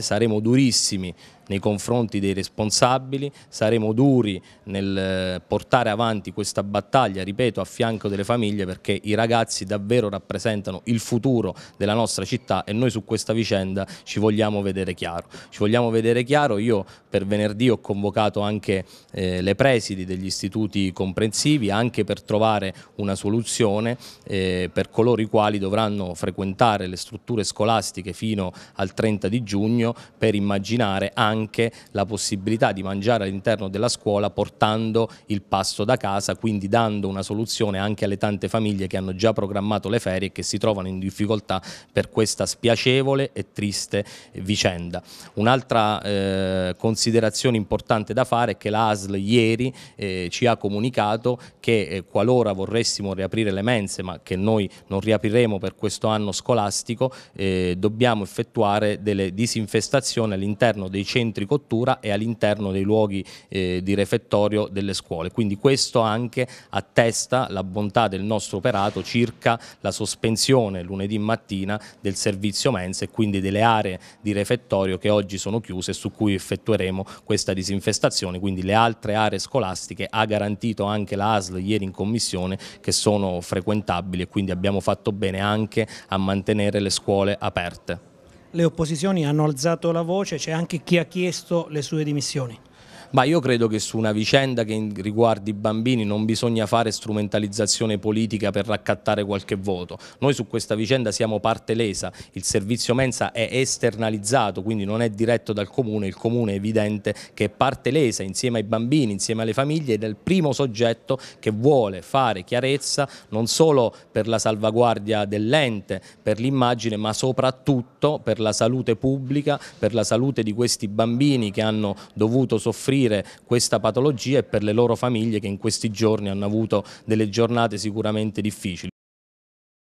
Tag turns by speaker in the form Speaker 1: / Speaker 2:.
Speaker 1: Saremo durissimi nei confronti dei responsabili, saremo duri nel eh, portare avanti questa battaglia, ripeto, a fianco delle famiglie perché i ragazzi davvero rappresentano il futuro della nostra città e noi su questa vicenda ci vogliamo vedere chiaro. Ci vogliamo vedere chiaro, io per venerdì ho convocato anche eh, le presidi degli istituti comprensivi anche per trovare una soluzione eh, per coloro i quali dovranno frequentare le strutture scolastiche fino al 30 di giugno per immaginare anche anche la possibilità di mangiare all'interno della scuola portando il pasto da casa, quindi dando una soluzione anche alle tante famiglie che hanno già programmato le ferie e che si trovano in difficoltà per questa spiacevole e triste vicenda. Un'altra eh, considerazione importante da fare è che la ASL ieri eh, ci ha comunicato che eh, qualora vorressimo riaprire le mense, ma che noi non riapriremo per questo anno scolastico, eh, dobbiamo effettuare delle disinfestazioni all'interno dei centri centri cottura e all'interno dei luoghi eh, di refettorio delle scuole. Quindi questo anche attesta la bontà del nostro operato circa la sospensione lunedì mattina del servizio mensa e quindi delle aree di refettorio che oggi sono chiuse e su cui effettueremo questa disinfestazione, quindi le altre aree scolastiche ha garantito anche la ASL ieri in commissione che sono frequentabili e quindi abbiamo fatto bene anche a mantenere le scuole aperte le opposizioni hanno alzato la voce, c'è anche chi ha chiesto le sue dimissioni ma io credo che su una vicenda che riguardi i bambini non bisogna fare strumentalizzazione politica per raccattare qualche voto. Noi su questa vicenda siamo parte lesa, il servizio mensa è esternalizzato, quindi non è diretto dal comune, il comune è evidente che è parte lesa insieme ai bambini, insieme alle famiglie ed è il primo soggetto che vuole fare chiarezza non solo per la salvaguardia dell'ente, per l'immagine, ma soprattutto per la salute pubblica, per la salute di questi bambini che hanno dovuto soffrire scoprire questa patologia e per le loro famiglie che in questi giorni hanno avuto delle giornate sicuramente difficili.